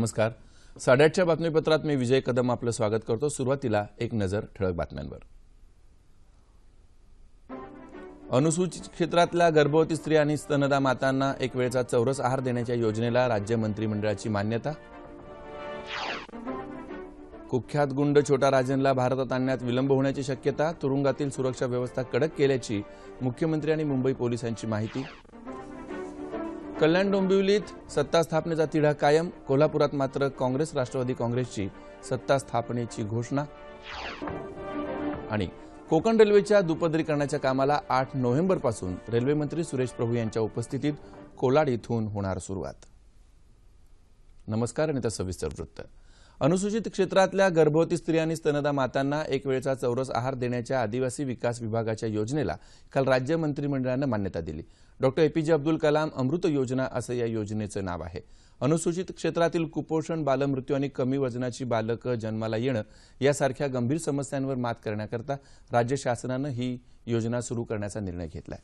नमस्कार साडेआठच्या बातमीपत्रात मी विजय कदम आपलं स्वागत करतो सुरुवातीला एक नजर ठळक बातम्यांवर अनुसूचित क्षेत्रातल्या गर्भवती स्त्री आणि स्तनदा मातांना एक वेळचा चौरस आहार देण्याच्या योजनेला राज्य मंत्रिमंडळाची मान्यता कुख्यात गुंड छोटा राजनला भारतात आणण्यात विलंब होण्याची शक्यता तुरुंगातील सुरक्षा व्यवस्था कडक केल्याची मुख्यमंत्री आणि मुंबई पोलिसांची माहिती कल्याण डोंबिवलीत सत्ता स्थापनेचा तिढा कायम कोल्हापुरात मात्र काँग्रेस राष्ट्रवादी काँग्रेसची सत्ता स्थापनेची घोषणा आणि कोकण रेल्वेच्या दुपदरीकरणाच्या कामाला आठ नोव्हेंबरपासून रेल्वेमंत्री सुरेश प्रभू यांच्या उपस्थितीत कोलाड इथून होणार सुरुवात नमस्कार आणि सविस्तर वृत्त अनुसूचित क्षेत्रातल्या गर्भवती स्त्री आणि स्तनदा मातांना एक वेळचा चौरस आहार देण्याच्या आदिवासी विकास विभागाच्या योजनेला काल राज्य मंत्रिमंडळानं मान्यता दिली डॉक्टर ए पी जे अब्दुल कलाम अमृत योजना असं या योजनेचं नाव आहे अनुसूचित क्षेत्रातील कुपोषण बालमृत्यू आणि कमी वजनाची बालकं जन्माला येणं यासारख्या गंभीर समस्यांवर मात करण्याकरता राज्य शासनानं ही योजना सुरू करण्याचा निर्णय घेतला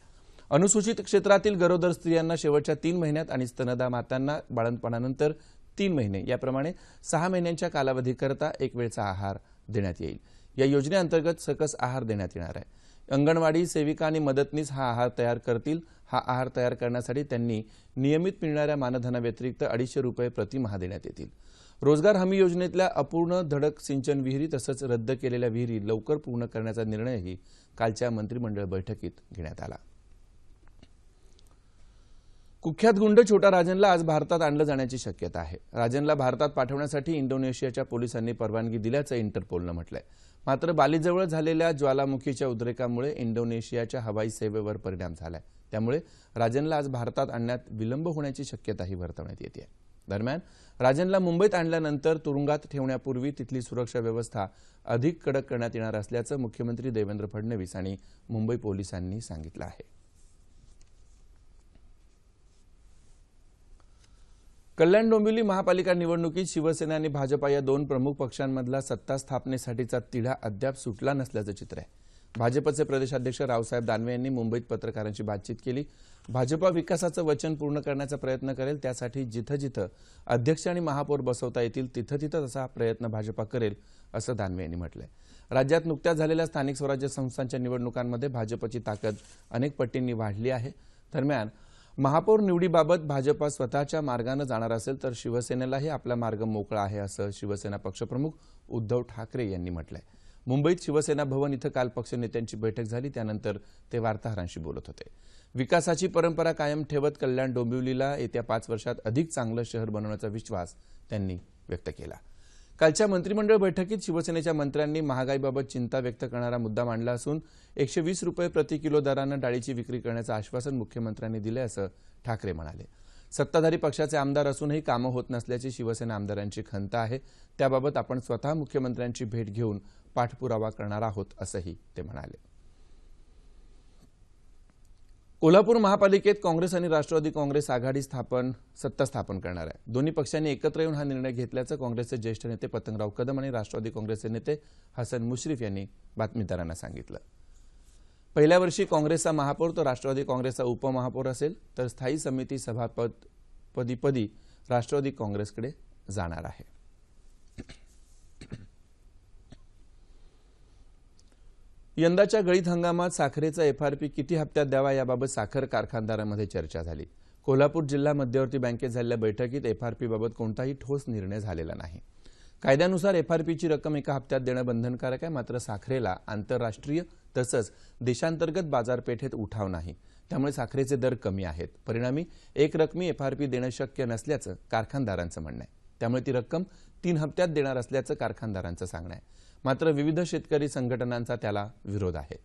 अनुसूचित क्षेत्रातील गरोदर स्त्रियांना शेवटच्या तीन महिन्यात आणि स्तनदा मातांना बाळंतपणानंतर तीन महिने याप्रमाणे सहा महिन्यांच्या कालावधीकरता एक वेळचा आहार देण्यात येईल या योजनेअंतर्गत सकस आहार देण्यात येणार आहे अंगणवाडी सेविका आणि मदतनीस हा आहार तयार करतील हा आहार तयार करण्यासाठी त्यांनी नियमित मिळणाऱ्या मानधनाव्यतिरिक्त अडीचशे रुपये प्रतिमहा देण्यात येतील रोजगार हमी योजनेतल्या अपूर्ण धडक सिंचन विहिरी तसंच रद्द केलेल्या विहिरी लवकर पूर्ण करण्याचा निर्णयही कालच्या मंत्रिमंडळ बैठकीत घेण्यात आला कुख्यात गुंड छोटा राजनला आज भारतात आणलं जाण्याची शक्यता आहे राजनला भारतात पाठवण्यासाठी इंडोनेशियाच्या पोलिसांनी परवानगी दिल्याचं इंटरपोलनं म्हटलंय मात्र बालीजवळ झालेल्या ज्वालामुखीच्या उद्रेकामुळे इंडोनेशियाच्या हवाई सेवेवर परिणाम झालाय त्यामुळे राजनला आज भारतात आणण्यात विलंब होण्याची शक्यताही वर्तवण्यात येते आहे दरम्यान राजनला मुंबईत आणल्यानंतर तुरुंगात ठेवण्यापूर्वी तिथली सुरक्षा व्यवस्था अधिक कडक करण्यात येणार असल्याचं मुख्यमंत्री देवेंद्र फडणवीस आणि मुंबई पोलिसांनी सांगितलं आहे कल्याण डोंबिवली महापालिका निवडणुकीत शिवसेना आणि भाजपा या दोन प्रमुख पक्षांमधला सत्ता स्थापनेसाठीचा तिढा अद्याप सुटला नसल्याचं चित्र आहे भाजपचे प्रदेशाध्यक्ष रावसाहेब दानवे यांनी मुंबईत पत्रकारांशी बातचीत केली भाजपा विकासाचं वचन पूर्ण करण्याचा प्रयत्न करेल त्यासाठी जिथं जिथं अध्यक्ष आणि महापौर बसवता येतील तिथं तिथं तसा प्रयत्न भाजपा करेल असं दानवे यांनी म्हटलंय राज्यात नुकत्याच झालेल्या स्थानिक स्वराज्य संस्थांच्या निवडणुकांमध्ये भाजपची ताकद अनेक पटींनी वाढली आहे दरम्यान महापौर निवडीबाबत भाजपा स्वतःच्या मार्गानं जाणार असेल तर शिवसेनेलाही आपला मार्ग मोकळा आहे असं शिवसेना पक्षप्रमुख उद्धव ठाकरे यांनी म्हटलंय मुंबईत शिवसेना भवन इथं काल पक्षनेत्यांची बैठक झाली त्यानंतर ते वार्ताहरांशी बोलत होते विकासाची परंपरा कायम ठेवत कल्याण डोंबिवलीला येत्या पाच वर्षात अधिक चांगलं शहर बनवण्याचा विश्वास त्यांनी व्यक्त केला कालच्या मंत्रिमंडळ बैठकीत शिवसेनेच्या मंत्र्यांनी महागाईबाबत चिंता व्यक्त करणारा मुद्दा मांडला असून एकशे वीस रुपये प्रति किलो दरानं डाळीची विक्री करण्याचं आश्वासन मुख्यमंत्र्यांनी दिले असं ठाकरे म्हणाले सत्ताधारी पक्षाचे आमदार असूनही कामं होत नसल्याची शिवसेना आमदारांची खंत आहे त्याबाबत आपण स्वतः मुख्यमंत्र्यांची भेट घेऊन पाठपुरावा करणार आहोत असंही ते म्हणाले कोल्हापूर महापालिकेत काँग्रेस आणि राष्ट्रवादी काँग्रेस आघाडी स्थापन सत्ता स्थापन करणार आहे दोन्ही पक्षांनी एकत्र येऊन हा निर्णय घेतल्याचं काँग्रेसचे ज्येष्ठ नेते पतंगराव कदम आणि राष्ट्रवादी काँग्रेसचे नेते हसन मुश्रीफ यांनी बातमीदारांना सांगितलं पहिल्या वर्षी काँग्रेसचा महापौर तर राष्ट्रवादी काँग्रेसचा उपमहापौर असेल तर स्थायी समिती सभापद राष्ट्रवादी काँग्रेसकडे जाणार आहे यंदाच्या गळीत हंगामात साखरेचा एफआरपी किती हप्त्यात द्यावा याबाबत साखर कारखानदारांमध्ये चर्चा झाली कोल्हापूर जिल्हा मध्यवर्ती बँकेत झालेल्या बैठकीत एफआरपीबाबत कोणताही ठोस निर्णय झालेला नाही कायद्यानुसार एफआरपीची रक्कम एका हप्त्यात देणं बंधनकारक आहे मात्र साखरेला आंतरराष्ट्रीय तसंच देशांतर्गत बाजारपेठेत उठाव नाही त्यामुळे साखरेचे दर कमी आहेत परिणामी एक रकमी एफआरपी देणं शक्य नसल्याचं कारखानदारांचं म्हणणं आहे त्यामुळे ती रक्कम तीन हप्त्यात देणार असल्याचं कारखानदारांचं सांगणं आहे मात्र विविध शेतकरी संघटनांचा त्याला विरोध आहे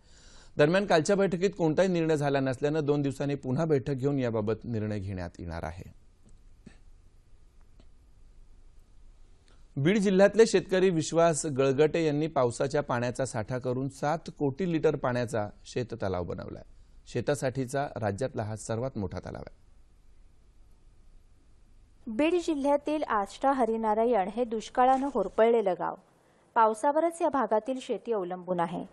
दरम्यान कालच्या बैठकीत कोणताही निर्णय झाला नसल्यानं दोन दिवसांनी पुन्हा बैठक घेऊन याबाबत निर्णय घेण्यात येणार आहे बीड जिल्ह्यातले शेतकरी विश्वास गळगटे यांनी पावसाच्या पाण्याचा साठा करून सात कोटी लिटर पाण्याचा शेत बनवला बनवलाय शेतासाठीचा राज्यातला हा सर्वात मोठा तलाव आहे बीड जिल्ह्यातील आष्टा हरिनारायण हे दुष्काळानं होरपळलेलं गाव पावसावरच या भागातील शेती अवलंबून आहे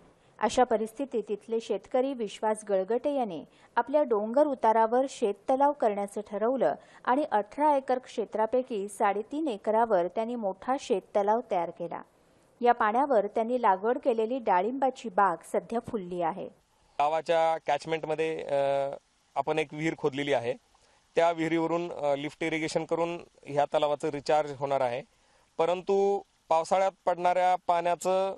अशा परिस्थितीत तिथले शेतकरी विश्वास गळगटे यांनी आपल्या डोंगर उतारावर शेततलाव करण्याचं ठरवलं आणि अठरा एकर क्षेत्रापैकी साडेतीन एकरावर त्यांनी मोठा शेततलाव तयार केला या पाण्यावर त्यांनी लागवड केलेली डाळिंबाची बाग सध्या फुलली आहे गावाच्या कॅचमेंटमध्ये आपण एक विहीर खोदलेली आहे त्या विहिरीवरून लिफ्ट इरिगेशन करून ह्या तलावाचं रिचार्ज होणार आहे परंतु पावसाळ्यात पडणाऱ्या पाण्याचं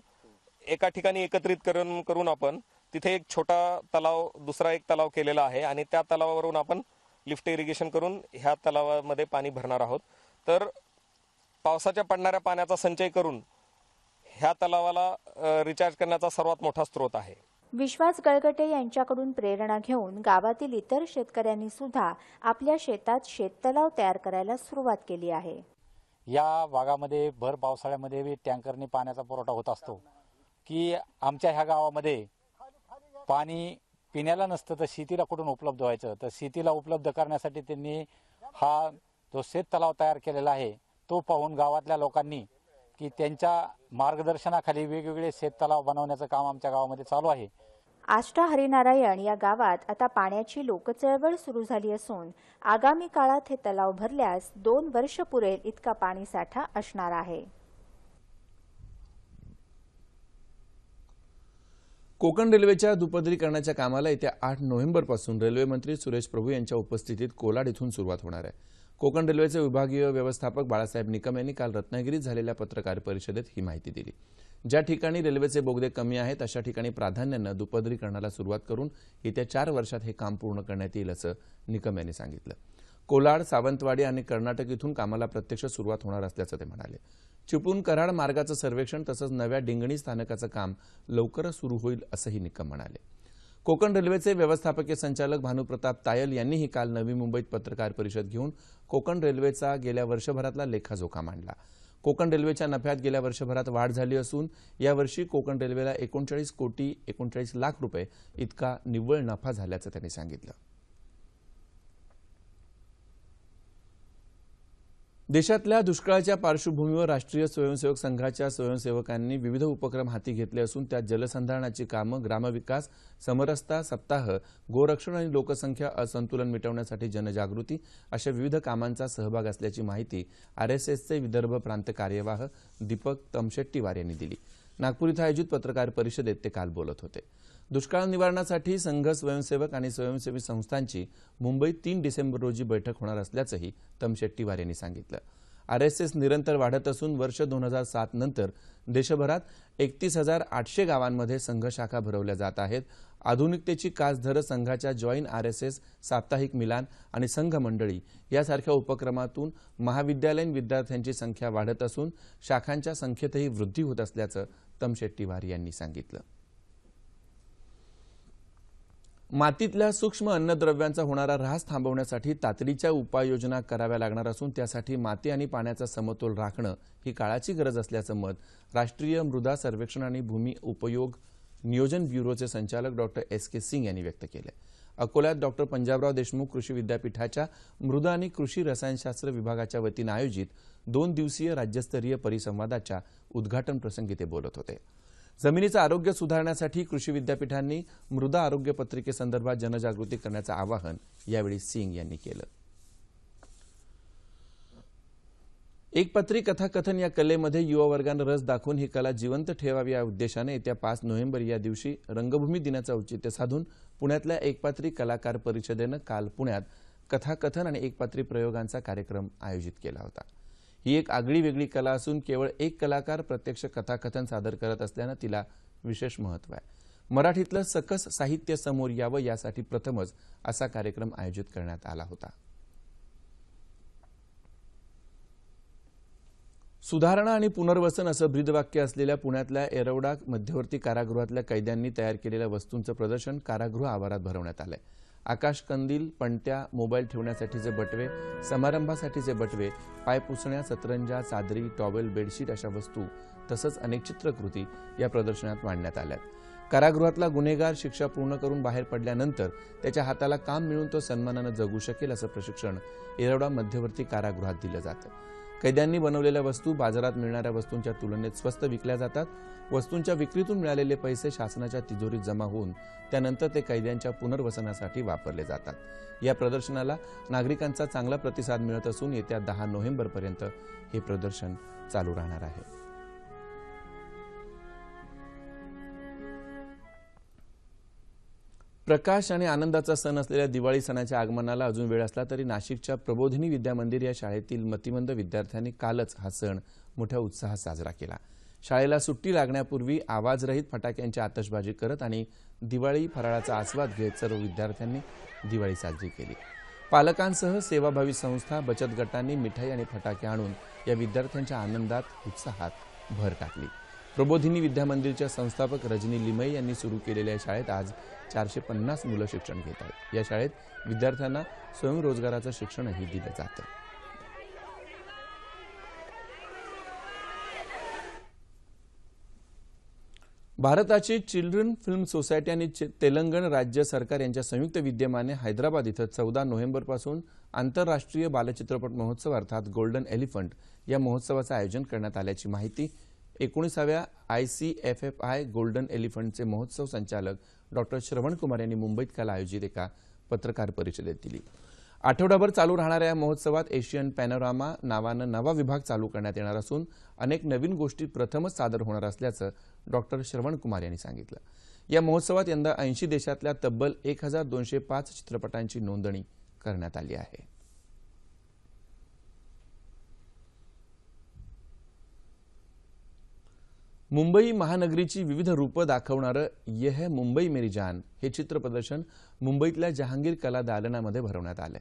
एका ठिकाणी एकत्रित करून करून आपण तिथे एक छोटा तलाव दुसरा एक तलाव केलेला आहे आणि त्या तलावावरून आपण लिफ्ट इरिगेशन करून ह्या तलावामध्ये पाणी भरणार आहोत तर पावसाच्या पडणाऱ्या पाण्याचा संचय करून ह्या तलावाला रिचार्ज करण्याचा सर्वात मोठा स्रोत आहे विश्वास गळगटे यांच्याकडून प्रेरणा घेऊन गावातील इतर शेतकऱ्यांनी सुद्धा आपल्या शेतात शेततलाव तयार करायला सुरुवात केली आहे या भागामध्ये भर पावसाळ्यामध्ये टँकरने पाण्याचा पुरवठा होत असतो की आमच्या ह्या गावामध्ये पाणी पिण्याला नसतं तर शेतीला कुठून उपलब्ध व्हायचं तर शेतीला उपलब्ध करण्यासाठी त्यांनी हा जो शेत तलाव तयार केलेला आहे तो पाहून गावातल्या लोकांनी की त्यांच्या मार्गदर्शनाखाली वेगवेगळे शेत तलाव बनवण्याचं काम आमच्या गावामध्ये चालू आहे आष्टा हरिनारायण या गावात आता पाण्याची लोकचळवळ सुरू झाली असून आगामी काळात हे तलाव भरल्यास दोन वर्ष पुरेल इतका पाणीसाठा असणार आहे कोकण रेल्वेच्या दुपदरीकरणाच्या कामाला येत्या आठ नोव्हेंबरपासून रेल्वेमंत्री सुरेश प्रभू यांच्या उपस्थितीत कोलाड इथून सुरुवात होणार आहे कोकण रेल्वेचे विभागीय व्यवस्थापक बाळासाहेब निकम यांनी काल रत्नागिरीत झालेल्या पत्रकार परिषदेत ही माहिती दिली ज्या ठिकाणी रेल्वेचे बोगदे कमी आहेत अशा ठिकाणी प्राधान्यानं दुपदरीकरणाला सुरुवात करून येत्या चार वर्षात हे काम पूर्ण करण्यात येईल असं निकम यांनी सांगितलं कोलाड सावंतवाडी आणि कर्नाटक इथून कामाला प्रत्यक्ष सुरुवात होणार असल्याचं ते म्हणाले चिपळूण कराड मार्गाचं सर्वेक्षण तसंच नव्या डिंगणी स्थानकाचं काम लवकरच सुरू होईल असंही निकम म्हणाले कोकण रेल्वेचे व्यवस्थापकीय संचालक भानुप्रताप तायल यांनीही काल नवी मुंबईत पत्रकार परिषद घेऊन कोकण रेल्वेचा गेल्या वर्षभरातला लेखाजोखा मांडला कोकण रेल्वेच्या नफ्यात गेल्या वर्षभरात वाढ झाली असून यावर्षी कोकण रेल्वेला एकोणचाळीस कोटी एकोणचाळीस लाख रुपये इतका निव्वळ नफा झाल्याचं त्यांनी सांगितलं देशातल्या दुष्काळाच्या पार्श्वभूमीवर राष्ट्रीय स्वयंसेवक संघाच्या स्वयंसेवकांनी विविध उपक्रम हाती घेतले असून त्यात जलसंधारणाची कामं ग्रामविकास समरसता सप्ताह गोरक्षण आणि लोकसंख्या असंतुलन मिटवण्यासाठी जनजागृती अशा विविध कामांचा सहभाग असल्याची माहिती आर एस एसचे विदर्भ प्रांत कार्यवाह दीपक तमशेट्टीवार यांनी दिली नागपूर इथं आयोजित पत्रकार परिषदेत ते काल बोलत होते दुष्काळ निवारणासाठी संघ स्वयंसेवक आणि स्वयंसेवी संस्थांची मुंबईत तीन डिसेंबर रोजी बैठक होणार असल्याचंही तमशेट्टीवार यांनी सांगितलं आरएसएस निरंतर वाढत असून वर्ष दोन हजार सात नंतर देशभरात एकतीस हजार आठशे गावांमध्ये संघ शाखा भरवल्या जात आहेत आधुनिकतेची कास धर संघाच्या जॉईन आर एस एस साप्ताहिक मिलान आणि संघ मंडळी यासारख्या उपक्रमातून महाविद्यालयीन विद्यार्थ्यांची संख्या वाढत असून शाखांच्या संख्येतही वृद्धी होत असल्याचं तमशेट्टीवार यांनी सांगितलं मातीतल्या सूक्ष्म अन्नद्रव्यांचा होणारा ऱ्हास थांबवण्यासाठी तातडीच्या उपाययोजना कराव्या लागणार असून त्यासाठी माती आणि पाण्याचा समतोल राखणं ही काळाची गरज असल्याचं मत राष्ट्रीय मृदा सर्वेक्षण आणि भूमी उपयोग नियोजन ब्युरोचे संचालक डॉक्टर एस के सिंग यांनी व्यक्त केलं अकोल्यात डॉक्टर पंजाबराव देशमुख कृषी विद्यापीठाच्या मृदा आणि कृषी रसायनशास्त्र विभागाच्या वतीनं आयोजित दोन दिवसीय राज्यस्तरीय परिसंवादाच्या उद्घाटनप्रसंगी ते बोलत होते जमिनीचं आरोग्य सुधारण्यासाठी कृषी विद्यापीठांनी मृदा आरोग्य पत्रिकेसंदर्भात जनजागृती करण्याचं आवाहन यावेळी सिंग यांनी केलं एक पत्री कथाकथन या कलेमध्ये युवा रस दाखवून ही कला जिवंत ठेवावी या उद्देशाने येत्या पाच नोव्हेंबर या दिवशी रंगभूमी दिनाचं औचित्य साधून पुण्यातल्या एकपात्री कलाकार परिषदेनं काल पुण्यात कथाकथन आणि एकपात्री प्रयोगांचा कार्यक्रम आयोजित केला होता ही एक आगळी वेगळी कला असून केवळ एक कलाकार प्रत्यक्ष कथाकथन सादर करत असल्यानं तिला विशेष महत्व आहे मराठीतलं सकस साहित्य समोर यावं यासाठी प्रथमच असा कार्यक्रम आयोजित करण्यात आला होता सुधारणा आणि पुनर्वसन असं ब्रीदवाक्य असलेल्या पुण्यातल्या एरवडा मध्यवर्ती कारागृहातल्या कैद्यांनी तयार केलेल्या वस्तूंचं प्रदर्शन कारागृह आवारात भरवण्यात आलं आहे आकाशकंदील पणत्या मोबाईल ठेवण्यासाठीचे बटवे समारंभासाठीचे बटवे पाय पुसण्या सतरंजा चादरी टॉवेल बेडशीट अशा वस्तू तसंच अनेक चित्रकृती या प्रदर्शनात मांडण्यात आल्या कारागृहातला गुन्हेगार शिक्षा पूर्ण करून बाहेर पडल्यानंतर त्याच्या हाताला काम मिळून तो सन्मानानं जगू शकेल असं प्रशिक्षण येरवडा मध्यवर्ती कारागृहात दिलं जातं कैद्यांनी बनवलेल्या वस्तू बाजारात मिळणाऱ्या वस्तूंच्या तुलनेत स्वस्त विकल्या जातात वस्तूंच्या विक्रीतून मिळालेले पैसे शासनाच्या तिजोरीत जमा होऊन त्यानंतर ते कैद्यांच्या पुनर्वसनासाठी वापरले जातात या प्रदर्शनाला नागरिकांचा चांगला प्रतिसाद मिळत असून येत्या दहा नोव्हेंबरपर्यंत हे प्रदर्शन चालू राहणार आहे प्रकाश आणि आनंदाचा सण असलेल्या दिवाळी सणाच्या आगमनाला अजून वेळ असला तरी नाशिकच्या प्रबोधिनी विद्यामंदिर या शाळेतील मतिमंद विद्यार्थ्यांनी कालच हा सण मोठ्या उत्साहात साजरा केला शाळेला सुट्टी लागण्यापूर्वी आवाजरहित फटाक्यांची आतषबाजी करत आणि दिवाळी फराळाचा आस्वाद घेत सर्व विद्यार्थ्यांनी दिवाळी साजरी केली पालकांसह सेवाभावी संस्था बचत गटांनी मिठाई आणि फटाके आणून या विद्यार्थ्यांच्या आनंदात उत्साहात भर टाकली प्रबोधिनी विद्यामंदिरच्या संस्थापक रजनी लिमई यांनी सुरू केलेल्या शाळेत आज चारशे पन्नास मुलं शिक्षण घेत आहेत या शाळेत विद्यार्थ्यांना स्वयंरोजगाराचं शिक्षणही दिलं जातं भारताची चिल्ड्रन फिल्म सोसायटी आणि तेलंगण राज्य सरकार यांच्या संयुक्त विद्यमाने हैदराबाद इथं चौदा नोव्हेंबरपासून आंतरराष्ट्रीय बालचित्रपट महोत्सव अर्थात गोल्डन एलिफंट या महोत्सवाचं आयोजन करण्यात आल्याची माहिती एकोणीसाव्या I C F F I golden एलिफंटचे महोत्सव संचालक डॉक्टर श्रवण कुमार यांनी मुंबईत काल आयोजित एका पत्रकार परिषदेत दिली आठवडाभर चालू राहणाऱ्या या महोत्सवात एशियन पॅनोरामा नावानं नवा विभाग चालू करण्यात येणार असून अनेक नवीन गोष्टी प्रथमच सादर होणार असल्याचं डॉक्टर श्रवण कुमार यांनी सांगितलं या महोत्सवात यंदा ऐंशी देशातल्या तब्बल एक हजार दोनशे पाच चित्रपटांची नोंदणी करण्यात आली आहे मुंबई महानगरीची विविध रूपं दाखवणारं यह मुंबई मेरी जान हे चित्र प्रदर्शन मुंबईतल्या जहांगीर कला दालनामध्ये भरवण्यात आलं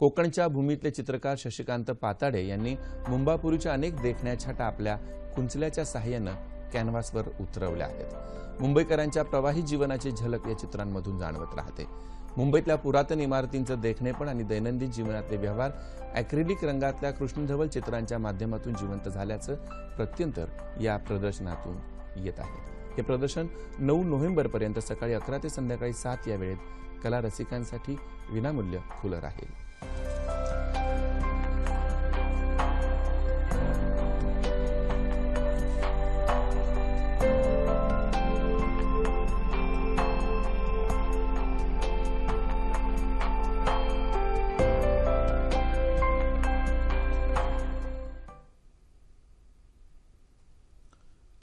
कोकणच्या भूमीतले चित्रकार शशिकांत पाताडे यांनी मुंबापुरीच्या अनेक देखण्या छाटा आपल्या कुंचल्याच्या सहाय्यानं कॅनव्हासवर उतरवल्या आहेत मुंबईकरांच्या प्रवाही जीवनाची झलक या चित्रांमधून जाणवत राहते मुंबईतल्या पुरातन इमारतींचं पण आणि दैनंदिन जीवनातले व्यवहार ॲक्रेलिक रंगातल्या कृष्णधवल चित्रांच्या माध्यमातून जिवंत झाल्याचं प्रत्यंतर या प्रदर्शनातून येत आहे हे प्रदर्शन नऊ नोव्हेंबरपर्यंत सकाळी अकरा ते संध्याकाळी सात या वेळेत कला रसिकांसाठी विनामूल्य खुलं राहील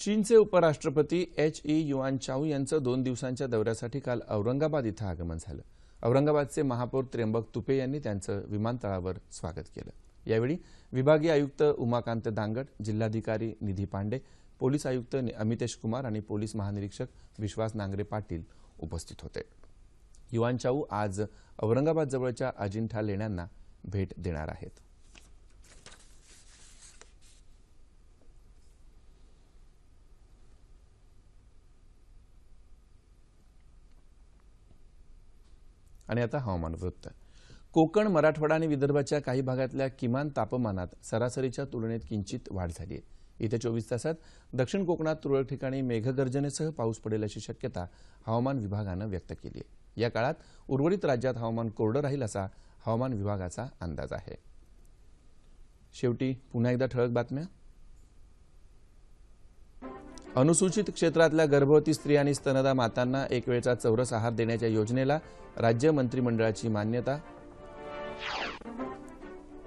चीनचे उपराष्ट्रपती एच ई युआन चाऊ यांचं दोन दिवसांच्या दौऱ्यासाठी काल औरंगाबाद इथं आगमन झालं औरंगाबादचे महापौर त्र्यंबक तुपे यांनी त्यांचं विमानतळावर स्वागत केलं यावेळी विभागीय आयुक्त उमाकांत दांगड जिल्हाधिकारी निधी पांडे पोलीस आयुक्त अमितेश कुमार आणि पोलीस महानिरीक्षक विश्वास नांगरे पाटील उपस्थित होते युआन चाऊ आज जवळच्या अजिंठा लेण्यांना भेट देणार आहेत आणि आता हवामान वृत्त कोकण मराठवाडा आणि विदर्भाच्या काही भागातल्या किमान तापमानात सरासरीच्या तुलनेत किंचित वाढ झाली आहे येत्या चोवीस तासात दक्षिण कोकणात तुरळक ठिकाणी मेघगर्जनेसह पाऊस पडेल अशी शक्यता हवामान विभागानं व्यक्त केली आहे या काळात उर्वरित राज्यात हवामान कोरडं राहील असा हवामान विभागाचा अंदाज आहे शेवटी पुन्हा एकदा ठळक बातम्या अनुसूचित क्षेत्रातल्या गर्भवती स्त्री आणि स्तनदा मातांना एक वेळचा चौरस आहार देण्याच्या योजनेला राज्य मंत्रिमंडळाची मान्यता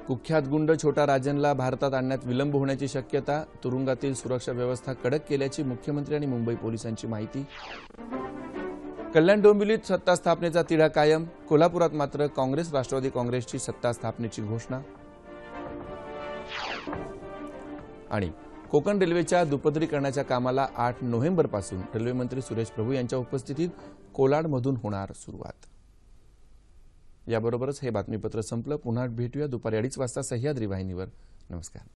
कुख्यात गुंड छोटा राजनला भारतात आणण्यात विलंब होण्याची शक्यता तुरुंगातील सुरक्षा व्यवस्था कडक केल्याची मुख्यमंत्री आणि मुंबई पोलिसांची माहिती कल्याण डोंबिवलीत सत्ता स्थापनेचा तिढा कायम कोल्हापुरात मात्र काँग्रेस राष्ट्रवादी काँग्रेसची सत्ता स्थापनेची घोषणा आणि कोकण रेल्वेच्या दुपदरीकरणाच्या कामाला आठ नोव्हेंबरपासून रेल्वेमंत्री सुरेश प्रभू यांच्या उपस्थितीत कोलाडमधून होणार सुरुवात याबरोबरच हे बातमीपत्र संपलं पुन्हा भेटूया दुपारी अडीच वाजता सह्याद्री वाहिनीवर नमस्कार